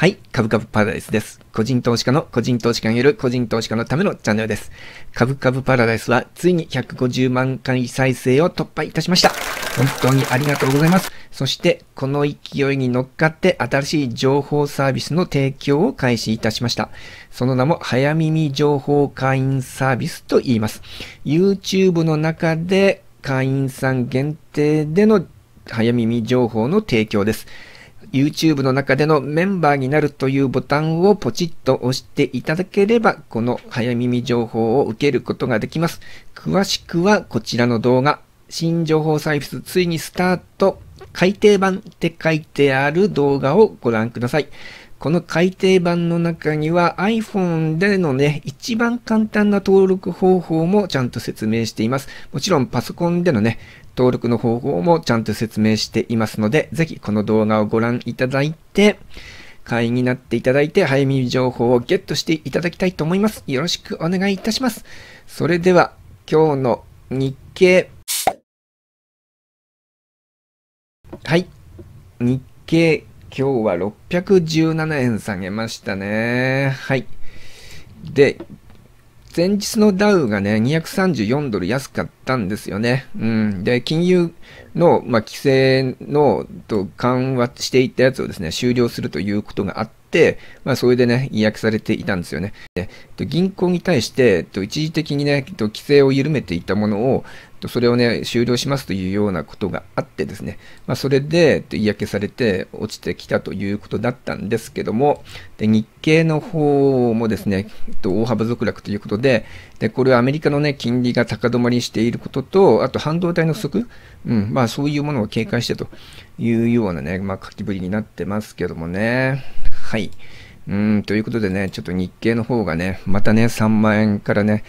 はい、株株パラダイスです。個人投資家の個人投資家による個人投資家のためのチャンネルです。株株パラダイスはついに150万回再生を突破いたしました。本当にありがとうございます。そして、この勢いに乗っかって新しい情報サービスの提供を開始いたしました。その名も、早耳情報会員サービスと言います。YouTube の中で会員さん限定での早耳情報の提供です。YouTube の中でのメンバーになるというボタンをポチッと押していただければ、この早耳情報を受けることができます。詳しくはこちらの動画、新情報サービスついにスタート、改訂版って書いてある動画をご覧ください。この改訂版の中には iPhone でのね、一番簡単な登録方法もちゃんと説明しています。もちろんパソコンでのね、登録の方法もちゃんと説明していますので、ぜひこの動画をご覧いただいて、会員になっていただいて、早見情報をゲットしていただきたいと思います。よろしくお願いいたします。それでは、今日の日経。はい。日経、今日は617円下げましたね。はい。で、前日のダウがね、234ドル安かったんですよね。うん。で、金融の、まあ、規制の、と緩和していったやつをですね、終了するということがあって、まあ、それでね、違約されていたんですよね。で銀行に対して、と一時的にね、と規制を緩めていたものを、それをね、終了しますというようなことがあってですね、まあ、それで嫌気されて落ちてきたということだったんですけども、で日経の方もですね、大幅続落ということでで、これはアメリカのね、金利が高止まりしていることと、あと半導体の不足、うん、まあそういうものを警戒してというようなね、まあ書きぶりになってますけどもね、はい。うん、ということでね、ちょっと日経の方がね、またね、3万円からね、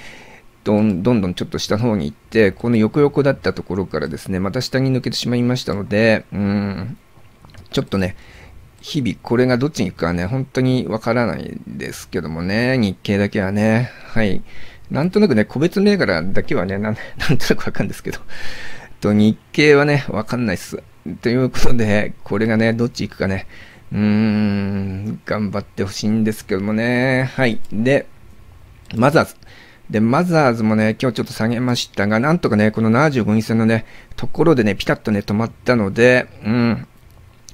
どんどんどんちょっと下の方に行って、この横横だったところからですね、また下に抜けてしまいましたので、うん、ちょっとね、日々これがどっちに行くかね、本当にわからないですけどもね、日経だけはね、はい。なんとなくね、個別銘柄だけはね、なん なんとなくわかるんですけど、と日経はね、わかんないっす。ということで、これがね、どっち行くかね、うーん、頑張ってほしいんですけどもね、はい。で、まずは、で、マザーズもね、今日ちょっと下げましたが、なんとかね、この75日線のね、ところでね、ピタッとね、止まったので、うん、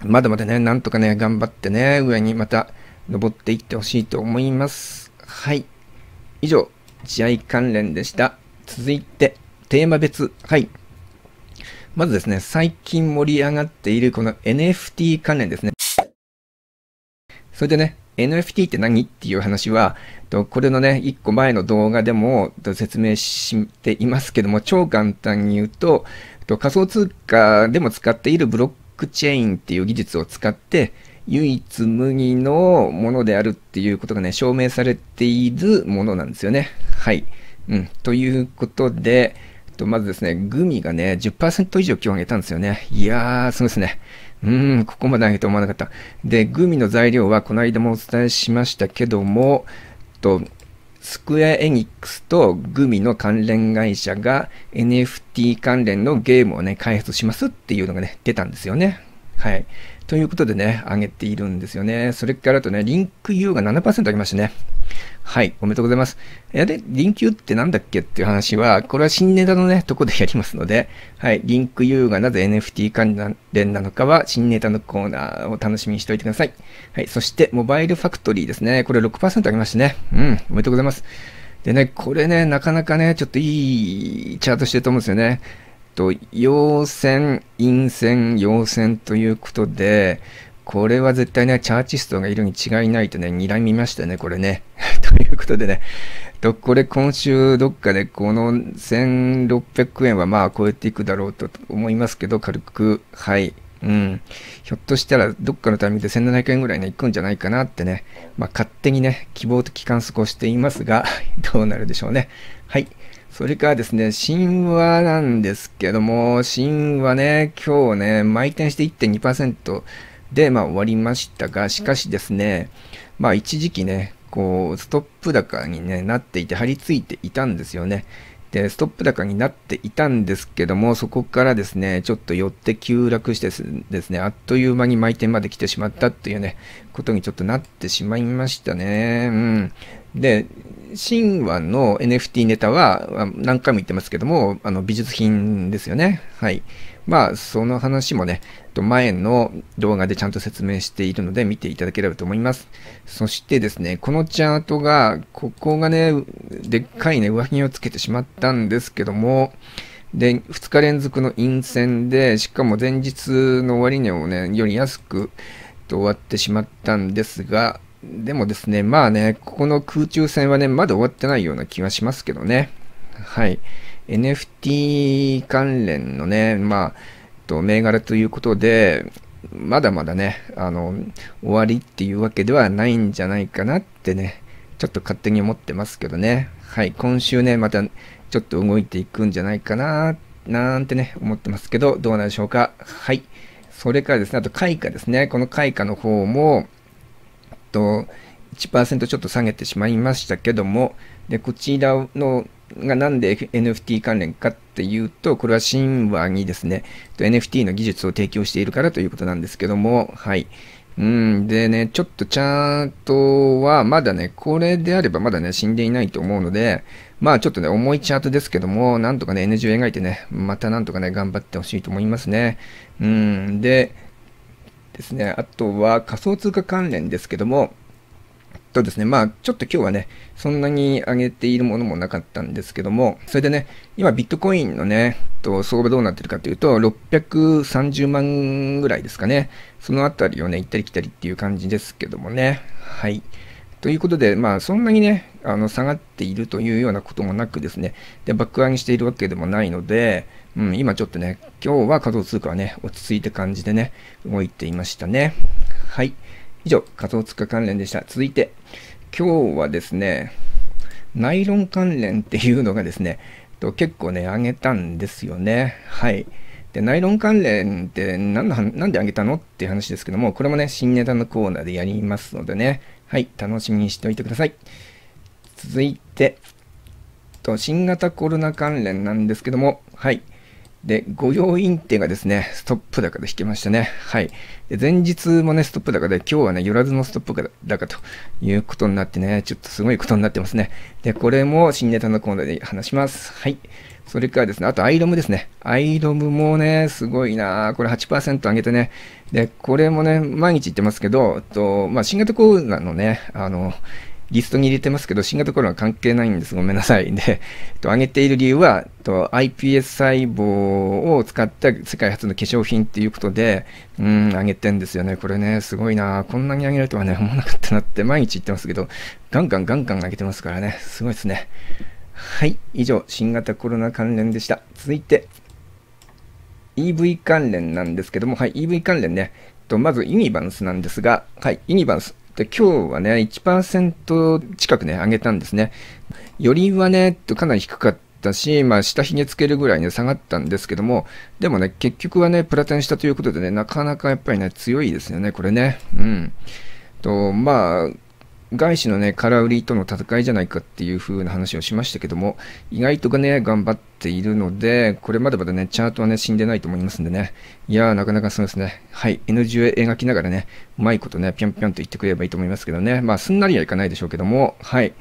まだまだね、なんとかね、頑張ってね、上にまた登っていってほしいと思います。はい。以上、試合関連でした。続いて、テーマ別。はい。まずですね、最近盛り上がっているこの NFT 関連ですね。それでね、NFT って何っていう話は、これのね、一個前の動画でも説明していますけども、超簡単に言うと、仮想通貨でも使っているブロックチェーンっていう技術を使って、唯一無二のものであるっていうことがね、証明されているものなんですよね。はい。うん。ということで、とまずですね、グミがね、10%以上今日上げたんですよね。いやー、すごいですね。うーん、ここまで上げて思わなかった。で、グミの材料はこの間もお伝えしましたけども、とスクエア・エニックスとグミの関連会社が NFT 関連のゲームをね、開発しますっていうのがね、出たんですよね。はい。ということでね、上げているんですよね。それからあとね、リンク U が7%上げましたね。はい、おめでとうございます。やで、リンク U ってなんだっけっていう話は、これは新ネタのね、とこでやりますので、はい、リンク U がなぜ NFT 関連なのかは、新ネタのコーナーを楽しみにしておいてください。はい、そして、モバイルファクトリーですね。これ6%上げましたね。うん、おめでとうございます。でね、これね、なかなかね、ちょっといいチャートしてると思うんですよね。と、陽線、陰線、陽線ということで、これは絶対ね、チャーチストがいるに違いないとね、睨みましたね、これね。ということでね、とこれ今週どっかでこの1600円はまあ超えていくだろうと思いますけど、軽く、はい。うん。ひょっとしたらどっかのタイミングで1700円ぐらいね、行くんじゃないかなってね、まあ勝手にね、希望的観測をしていますが、どうなるでしょうね。はい。それからですね、神話なんですけども、神話ね、今日ね、毎点して1.2%、で、まあ、終わりましたが、しかしですね、まあ、一時期ね、こう、ストップ高に、ね、なっていて、張り付いていたんですよね。で、ストップ高になっていたんですけども、そこからですね、ちょっと寄って急落してですね、あっという間に毎点まで来てしまったっていうね、ことにちょっとなってしまいましたね。うん。で、神話の NFT ネタは何回も言ってますけども、あの美術品ですよね。はい。まあ、その話もね、前の動画でちゃんと説明しているので見ていただければと思います。そしてですね、このチャートが、ここがね、でっかいね、上着をつけてしまったんですけども、で、2日連続の陰線で、しかも前日の終値をね、より安く終わってしまったんですが、でもですね、まあね、ここの空中戦はね、まだ終わってないような気がしますけどね。はい。NFT 関連のね、まあ、と銘柄ということで、まだまだね、あの、終わりっていうわけではないんじゃないかなってね、ちょっと勝手に思ってますけどね。はい、今週ね、またちょっと動いていくんじゃないかな、なんてね、思ってますけど、どうなんでしょうか。はい。それからですね、あと開花ですね。この開花の方も、と、1%ちょっと下げてしまいましたけども、で、こちらのがなんで NFT 関連かっていうと、これは神話にですね、NFT の技術を提供しているからということなんですけども、はい。うん、でね、ちょっとチャートはまだね、これであればまだね、死んでいないと思うので、まあちょっとね、重いチャートですけども、なんとかね、N g を描いてね、またなんとかね、頑張ってほしいと思いますね。うん、で、ですね、あとは仮想通貨関連ですけども、とですね、まあちょっと今日はね、そんなに上げているものもなかったんですけども、それでね、今ビットコインのね、と相場どうなってるかというと、630万ぐらいですかね、そのあたりをね、行ったり来たりっていう感じですけどもね、はい。ということで、まあそんなにね、あの下がっているというようなこともなくですね、でク上げしているわけでもないので、うん、今ちょっとね、今日は仮想通貨はね、落ち着いた感じでね、動いていましたね。はい。以上、仮想通貨関連でした。続いて、今日はですね、ナイロン関連っていうのがですね、と結構ね、上げたんですよね。はい。で、ナイロン関連って何ので上げたのっていう話ですけども、これもね、新ネタのコーナーでやりますのでね、はい、楽しみにしておいてください。続いて、と新型コロナ関連なんですけども、はい。で、御用印定がですね、ストップ高で引けましたね。はい。で、前日もね、ストップ高で、今日はね、寄らずのストップ高ということになってね、ちょっとすごいことになってますね。で、これも新ネタのコーナーで話します。はい。それからですね、あとアイロムですね。アイロムもね、すごいなこれ8%上げてね。で、これもね、毎日言ってますけど、とまあ、新型コロナのね、あの、リストに入れてますけど、新型コロナ関係ないんです。ごめんなさい。で、と、上げている理由は、と、iPS 細胞を使った世界初の化粧品っていうことで、うん、あげてんですよね。これね、すごいな。こんなにあげるとはね、思わなかったなって毎日言ってますけど、ガンガンガンガン上げてますからね。すごいですね。はい。以上、新型コロナ関連でした。続いて、EV 関連なんですけども、はい、EV 関連ね。と、まずユニバンスなんですが、はい、ユニバンス。で今日はね、1%近くね、上げたんですね。よりはね、かなり低かったし、まあ、下げつけるぐらいね、下がったんですけども、でもね、結局はね、プラテンしたということでね、なかなかやっぱりね、強いですよね、これね。うん。と、まあ、外資のね、空売りとの戦いじゃないかっていう風な話をしましたけども、意外とね、頑張っているので、これまでまだね、チャートはね、死んでないと思いますんでね。いやー、なかなかそうですね。はい、NG を描きながらね、うまいことね、ぴょんぴょんと言ってくれればいいと思いますけどね。まあ、すんなりはいかないでしょうけども、はい、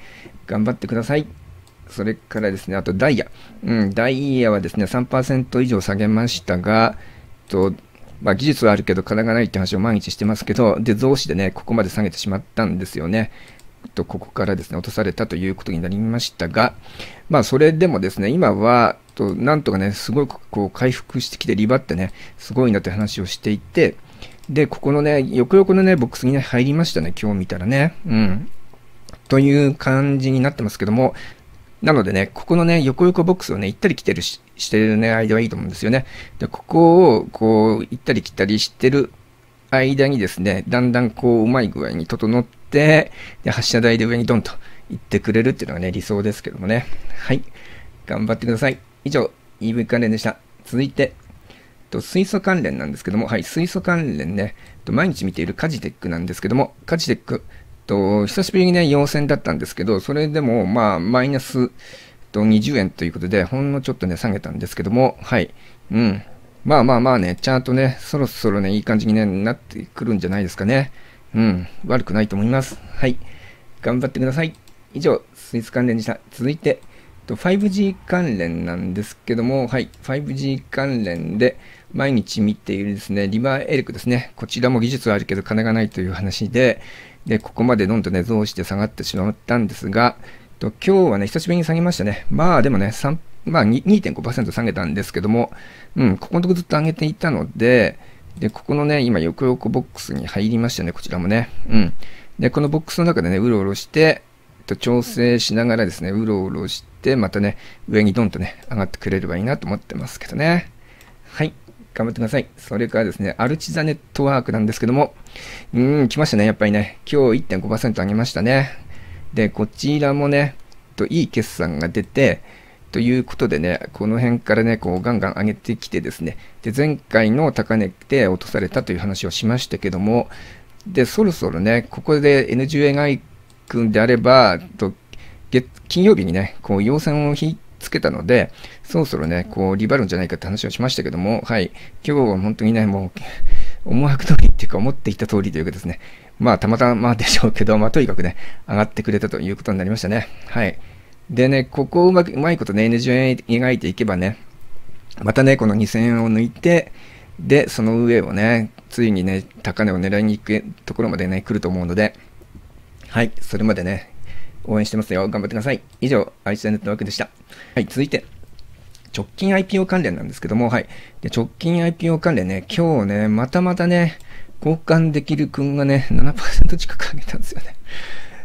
頑張ってください。それからですね、あとダイヤ。うん、ダイヤはですね、3%以上下げましたが、と、まあ、技術はあるけど金がないって話を毎日してますけど、で、増資でね、ここまで下げてしまったんですよね。とここからですね落とされたということになりましたが、まあ、それでもですね今はとなんとかねすごくこう回復してきてリバってねすごいなって話をしていてでここのね横横のねボックスにね入りましたね今日見たらねうんという感じになってますけどもなのでね、ここのね、横横ボックスをね、行ったり来てるし、してるね、間はいいと思うんですよね。で、ここを、こう、行ったり来たりしてる間にですね、だんだんこう、うまい具合に整って、で、発射台で上にドンと行ってくれるっていうのがね、理想ですけどもね。はい。頑張ってください。以上、EV 関連でした。続いて、と水素関連なんですけども、はい、水素関連ね、毎日見ているカジテックなんですけども、カジテック、と、久しぶりにね、陽線だったんですけど、それでも、まあ、マイナス、と、20円ということで、ほんのちょっとね、下げたんですけども、はい。うん。まあまあまあね、ちゃんとね、そろそろね、いい感じに、ね、なってくるんじゃないですかね。うん。悪くないと思います。はい。頑張ってください。以上、スイス関連でした。続いて、5G 関連なんですけども、はい、5G 関連で毎日見ているですね、リバーエレクですね、こちらも技術はあるけど金がないという話で、で、ここまでどんとね、増して下がってしまったんですが、と今日はね、久しぶりに下げましたね。まあでもね、3、まあ2.5%下げたんですけども、うん、ここのとこずっと上げていたので、で、ここのね、今、横横ボックスに入りましたね、こちらもね。うん。で、このボックスの中でね、うろうろして、と調整しながらですね、うろうろして、またね、上にドンとね、上がってくれればいいなと思ってますけどね。はい。頑張ってください。それからですね、アルチザネットワークなんですけども、うーん、来ましたね、やっぱりね。今日1.5%上げましたね。で、こちらもね、といい決算が出て、ということでね、この辺からね、こうガンガン上げてきてですね、で、前回の高値で落とされたという話をしましたけども、で、そろそろね、ここで NGA i 君であれば、と月金曜日にね、こう、陽線を引いつけたので、そろそろね、こう、リバウンじゃないかって話をしましたけども、はい、今日は本当にね、もう、思惑通りっていうか、思っていた通りというかですね、まあ、たまたまでしょうけど、まあ、とにかくね、上がってくれたということになりましたね。はい。でね、ここをうまく、うまいことね、NG を描いていけばね、またね、この2000円を抜いて、で、その上をね、ついにね、高値を狙いに行くところまでね、来ると思うので、はい、それまでね、応援してますよ。頑張ってください。以上、愛知大ネットワークでした。はい、続いて、直近 IPO 関連なんですけども、はい。で直近 IPO 関連ね、今日ね、またまたね、交換できる君がね、7%近く上げたんですよね。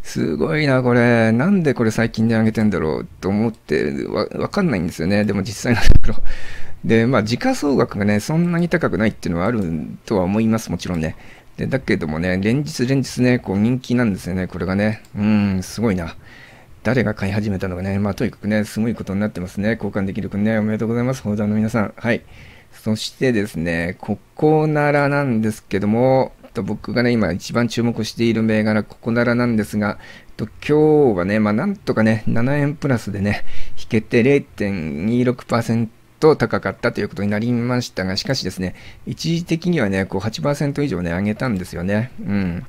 すごいな、これ。なんでこれ最近で上げてんだろうと思ってわ、わかんないんですよね。でも実際のところ。で、まあ、時価総額がね、そんなに高くないっていうのはあるとは思います、もちろんね。で、だけどもね、連日連日ね、こう人気なんですよね、これがね。うん、すごいな。誰が買い始めたのかね、まあとにかくね、すごいことになってますね。交換できるくんね、おめでとうございます、ホーダーの皆さん。はい。そしてですね、ここならなんですけども、と僕がね、今一番注目している銘柄、ここならなんですが、と今日はね、まあなんとかね、7円プラスでね、引けて0.26%と高かったということになりましたが、しかしですね、一時的にはね、こう8%以上ね、上げたんですよね。うん。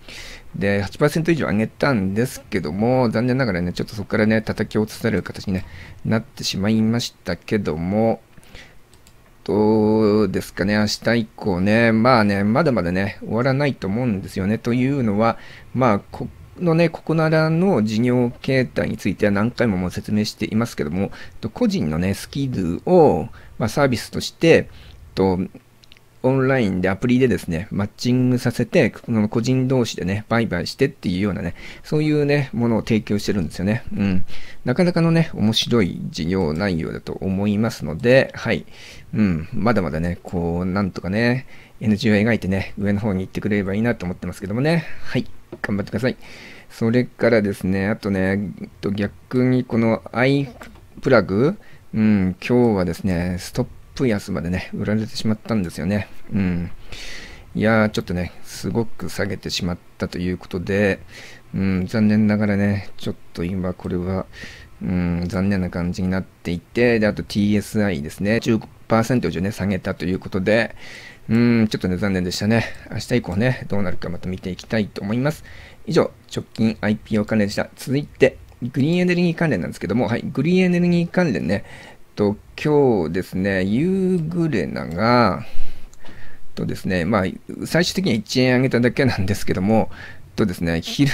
で、8%以上上げたんですけども、残念ながらね、ちょっとそこからね、叩き落とされる形に、ね、なってしまいましたけども、どうですかね、明日以降ね、まあね、まだまだね、終わらないと思うんですよね。というのは、まあ、このね、ここならの事業形態については何回ももう説明していますけども、個人のね、スキルを、まあ、サービスとして、とオンラインでアプリでですね、マッチングさせて、個人同士でね、売買してっていうようなね、そういうね、ものを提供してるんですよね。うん。なかなかのね、面白い事業内容だと思いますので、はい。うん。まだまだね、こう、なんとかね、NG を描いてね、上の方に行ってくれればいいなと思ってますけどもね。はい。頑張ってください。それからですね、あとね、逆にこの i プラグ、うん、今日はですね、ストップ安までね、売られてしまったんですよね。うん。いやー、ちょっとね、すごく下げてしまったということで、うん、残念ながらね、ちょっと今これは、うん、残念な感じになっていて、で、あと TSI ですね、15%以上ね、下げたということで、うん、ちょっとね、残念でしたね。明日以降ね、どうなるかまた見ていきたいと思います。以上、直近 IPO 関連でした。続いて、グリーンエネルギー関連なんですけども、はい、グリーンエネルギー関連ね、と、今日ですね、ユーグレナが、とですね、まあ、最終的には1円上げただけなんですけども、とですね、昼、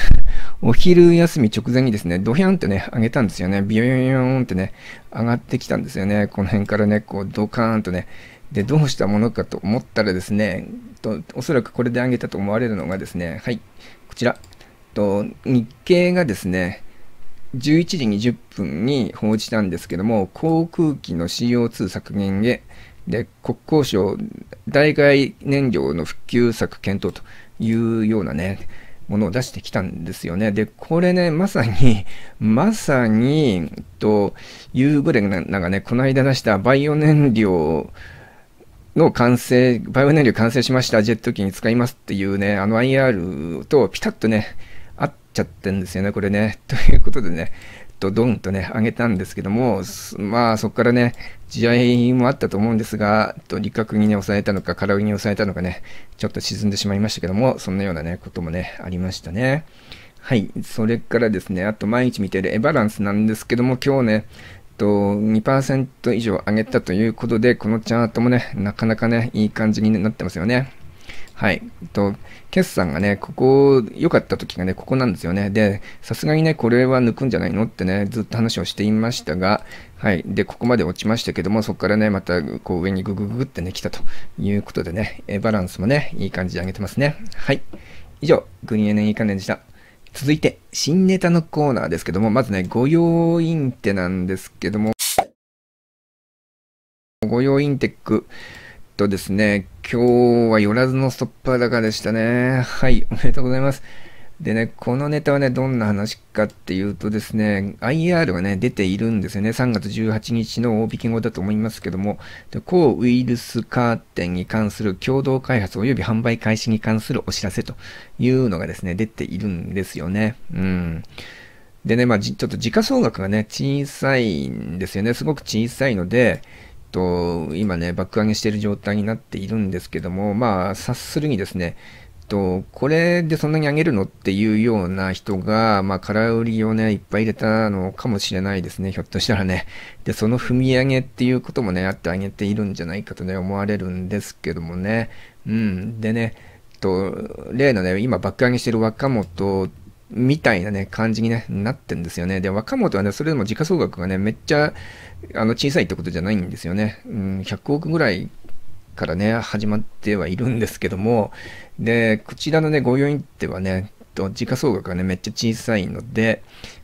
お昼休み直前にですね、ドヒャンってね、上げたんですよね。ビヨヨヨーンってね、上がってきたんですよね。この辺からね、こう、ドカーンとね、で、どうしたものかと思ったらですね、とおそらくこれで挙げたと思われるのがですね、はい、こちら、と日経がですね、11時20分に報じたんですけども、航空機の CO2 削減へ、で国交省、代替燃料の普及策検討というようなね、ものを出してきたんですよね。で、これね、まさに、まさに、というぐらいなんかね、この間出したバイオ燃料の完成、バイオ燃料完成しました、ジェット機に使いますっていうね、あの IR とピタッとね、合っちゃってんですよね、これね。ということでね、ドドンとね、上げたんですけども、まあそこからね、地合もあったと思うんですが、と理覚にね、抑えたのか、空売りに抑えたのかね、ちょっと沈んでしまいましたけども、そんなようなね、こともね、ありましたね。はい、それからですね、あと毎日見てるエバランスなんですけども、今日ね、と、2%以上上げたということで、このチャートもね、なかなかね、いい感じになってますよね。はい。と、決算がね、ここ、良かった時がね、ここなんですよね。で、さすがにね、これは抜くんじゃないのってね、ずっと話をしていましたが、はい。で、ここまで落ちましたけども、そこからね、また、こう、上にグググってね、来たということでね、バランスもね、いい感じで上げてますね。はい。以上、グリーンエネルギー関連でした。続いて、新ネタのコーナーですけども、まずね、御用インテなんですけども、御用インテック、とですね、今日は寄らずのストッパー裸でしたね。はい、おめでとうございます。でね、このネタはね、どんな話かっていうとですね、IR がね、出ているんですよね。3月18日の大引き後だと思いますけども、抗ウイルスカーテンに関する共同開発及び販売開始に関するお知らせというのがですね、出ているんですよね。うん。でね、まあ、ちょっと時価総額がね、小さいんですよね。すごく小さいので、と今ね、爆上げしている状態になっているんですけども、まあ、察するにですね、と、これでそんなに上げるのっていうような人が、まあ、空売りをね、いっぱい入れたのかもしれないですね。ひょっとしたらね。で、その踏み上げっていうこともね、あって上げているんじゃないかとね、思われるんですけどもね。うん。でね、と、例のね、今、爆上げしてる若元みたいなね、感じに、ね、なってんですよね。で、若元はね、それでも時価総額がね、めっちゃ、あの、小さいってことじゃないんですよね。うん、100億ぐらいからね、始まってはいるんですけども、で、こちらのね、御用院ってはね、と時価総額がね、めっちゃ小さいので、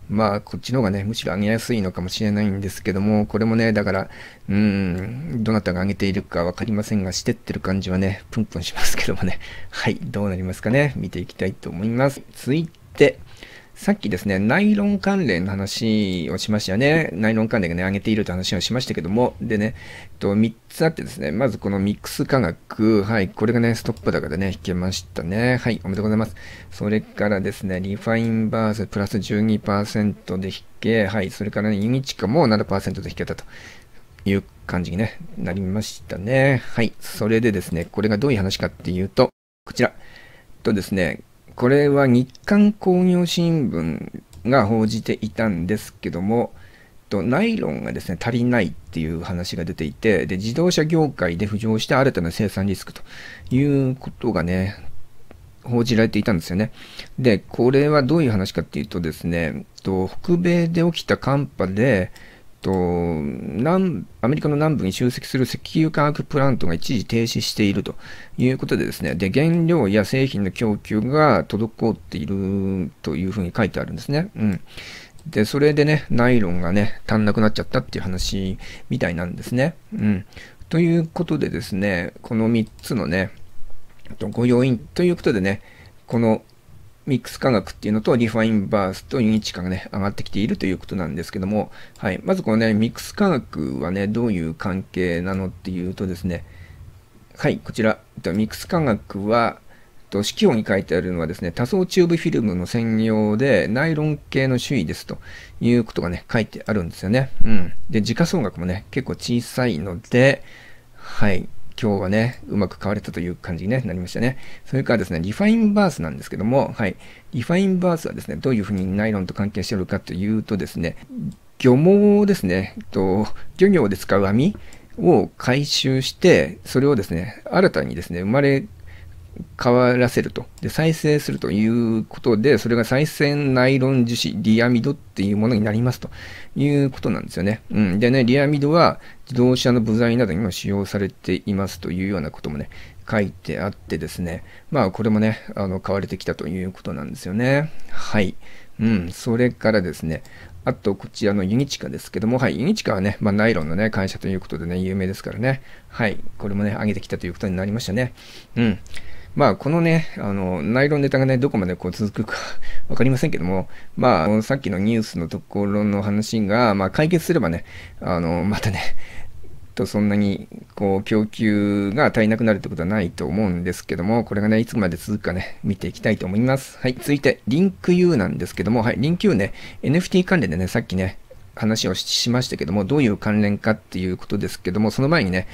まあ、こっちの方がね、むしろ上げやすいのかもしれないんですけども、これもね、だから、うん、どなたが上げているか分かりませんが、してってる感じはね、プンプンしますけどもね、はい、どうなりますかね、見ていきたいと思います。続いて、さっきですね、ナイロン関連の話をしましたよね。ナイロン関連が値、ね、上げているという話をしましたけども、でね、えっと、3つあってですね、まずこのミックス科学、はい、これがね、ストップ高でね、引けましたね。はい、おめでとうございます。それからですね、リファインバースプラス12%で引け、はい、それからね、ユニチカも7%で引けたと。いう感じに、ね、なりましたね。はい。それでですね、これがどういう話かっていうと、こちら。とですね、これは日刊工業新聞が報じていたんですけども、とナイロンがですね足りないっていう話が出ていてで自動車業界で浮上した新たな生産リスクということがね報じられていたんですよね。で、これはどういう話かっていうとですね、と北米で起きた寒波で、と南アメリカの南部に集積する石油化学プラントが一時停止しているということでですねで原料や製品の供給が滞っているというふうに書いてあるんですね。うんで、それでね、ナイロンがね、足んなくなっちゃったっていう話みたいなんですね。うん。ということでですね、この3つのね、ご要因ということでね、このミックス科学っていうのとリファインバースとユニチ化がね、上がってきているということなんですけども、はい。まずこのね、ミックス科学はね、どういう関係なのっていうとですね、はい、こちら、ミックス科学は、と式法に書いてあるのはですね、多層チューブフィルムの専用で、ナイロン系の種類ですということがね、書いてあるんですよね。うん。で、時価総額もね、結構小さいので、はい。今日はね、うまく買われたという感じに、ね、なりましたね。それからですね、リファインバースなんですけども、はい。リファインバースはですね、どういうふうにナイロンと関係しているかというとですね、漁網ですね、と漁業で使う網を回収して、それをですね、新たにですね、生まれ変わらせると。で、再生するということで、それが再生ナイロン樹脂、リアミドっていうものになりますということなんですよね。うん。でね、リアミドは自動車の部材などにも使用されていますというようなこともね、書いてあってですね、まあこれもね、あの、買われてきたということなんですよね。はい。うん、それからですね、あと、こちらのユニチカですけども、はい、ユニチカはね、まあ、ナイロンのね、会社ということでね、有名ですからね、はい、これもね、上げてきたということになりましたね。うん。まあ、このね、あの、ナイロンネタがね、どこまでこう続くかわかりませんけども、まあ、さっきのニュースのところの話が、まあ、解決すればね、あの、またね、とそんなにこう供給が足りなくなるってことはないと思うんですけども、これがね、いつまで続くかね、見ていきたいと思います。はい、続いて、リンク U なんですけども、はい、リンク U ね、NFT 関連でね、さっきね、話をしましたけども、どういう関連かっていうことですけども、その前にね、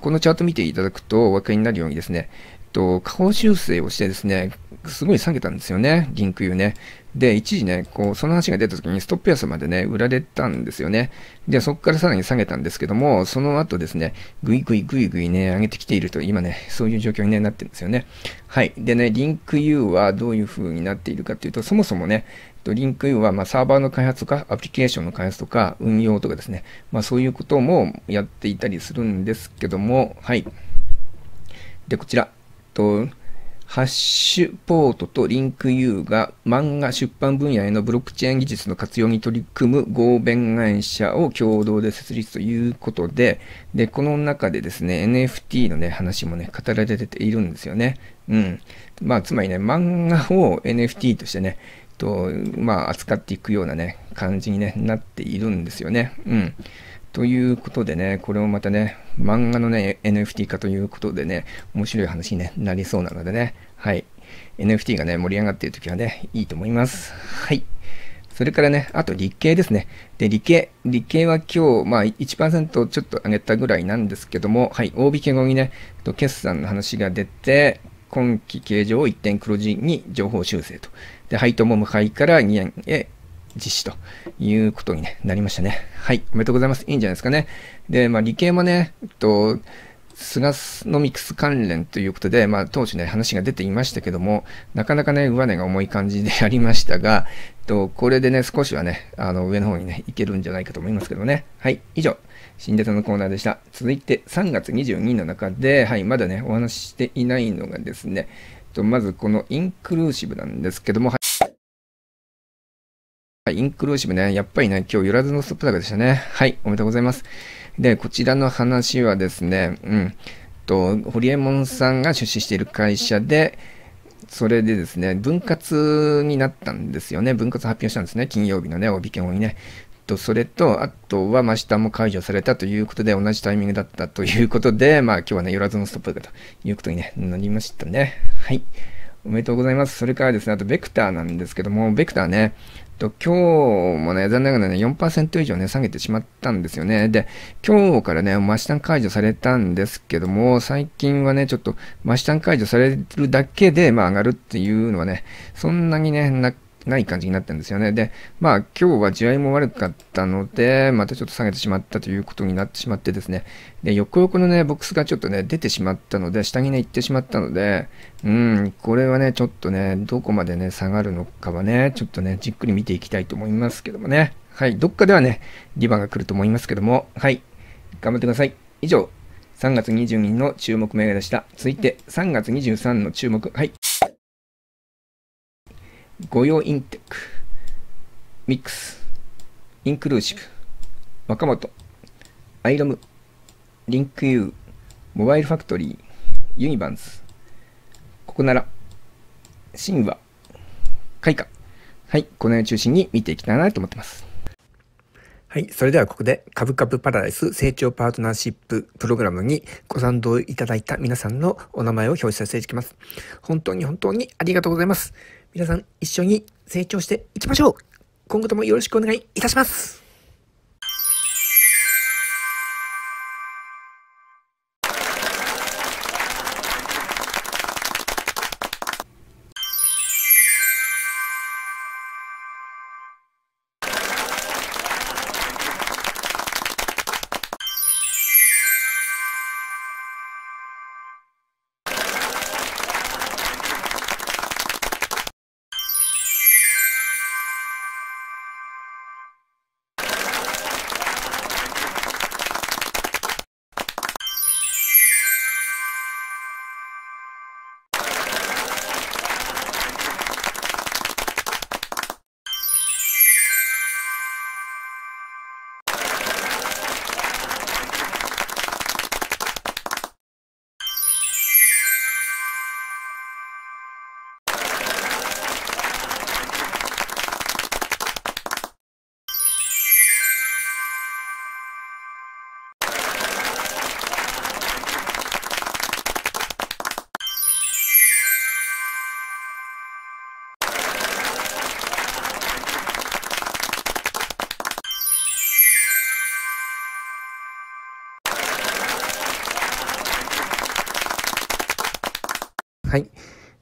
このチャート見ていただくとお分かりになるようにですね、と、下方修正をしてですね、すごい下げたんですよね、リンク空ね。で、一時ね、こう、その話が出た時にストップ安までね、売られたんですよね。で、そこからさらに下げたんですけども、その後ですね、ぐいぐいぐいぐいね、上げてきていると、今ね、そういう状況に、ね、なってるんですよね。はい。でね、リンク U はどういう風になっているかというと、そもそもね、リンク U はまサーバーの開発とか、アプリケーションの開発とか、運用とかですね、まあ、そういうこともやっていたりするんですけども、はい。で、こちら。と、ハッシュポートとリンクユーが漫画出版分野へのブロックチェーン技術の活用に取り組む合弁会社を共同で設立ということで、で、この中でですね、NFT のね、話もね、語られているんですよね。うん。まあ、つまりね、漫画を NFT としてね、と、まあ、扱っていくようなね、感じに、ね、なっているんですよね。うん。ということでね、これもまたね、漫画のね、NFT 化ということでね、面白い話に、ね、なりそうなのでね、はい。NFT がね、盛り上がっているときはね、いいと思います。はい。それからね、あと理系ですね。で、理系。理系は今日、まあ1%ちょっと上げたぐらいなんですけども、はい、大引け後にね、決算の話が出て、今期形状を一点黒字に情報修正と。で、配当も向かいから2円へ実施ということに、ね、なりましたね。はい、おめでとうございます。いいんじゃないですかね。で、まあ、理系もね、えっと、菅ノミクス関連ということで、まあ、当時ね、話が出ていましたけども、なかなかね、上値が重い感じでありましたが、えっと、これでね、少しはね、あの、上の方にね、いけるんじゃないかと思いますけどね。はい、以上、新ネタのコーナーでした。続いて、3月22日の中で、はい、まだね、お話ししていないのがですね、えっと、まずこのインクルーシブなんですけども、はいインクルーシブね。やっぱりね、今日揺らずのストップ高でしたね。はい、おめでとうございます。で、こちらの話はですね、うん、と、ホリエモンさんが出資している会社で、それでですね、分割になったんですよね。分割発表したんですね。金曜日のね、帯券をね。と、それと、あとは、真下も解除されたということで、同じタイミングだったということで、まあ今日はね、よらずのストップ高ということに、なりましたね。はい。おめでとうございます。それからですね、あと、ベクターなんですけども、ベクターね、と今日もね、残念ながらね、4%以上ね、下げてしまったんですよね。で、今日からね、マシタン解除されたんですけども、最近はね、ちょっとマシタン解除されるだけで、まあ上がるっていうのはね、そんなにね、なない感じになったんですよね。で、まあ今日は地合いも悪かったので、またちょっと下げてしまったということになってしまってですね、で、横横のね、ボックスがちょっとね、出てしまったので、下にね、行ってしまったので、うん、これはね、ちょっとね、どこまでね、下がるのかはね、ちょっとね、じっくり見ていきたいと思いますけどもね。はい、どっかではね、リバーが来ると思いますけども、はい、頑張ってください。以上、3月22の注目銘柄でした。続いて、3月23の注目、はい。御用インテック、ミックス、インクルーシブ、若本、アイロム、リンクユー、モバイルファクトリー、ユニバンス、ここなら、神話、開花。はい、この辺を中心に見ていきたいなと思ってます。はい。それではここで、株株パラダイス成長パートナーシッププログラムにご賛同いただいた皆さんのお名前を表示させていただきます。本当に本当にありがとうございます。皆さん一緒に成長していきましょう今後ともよろしくお願いいたします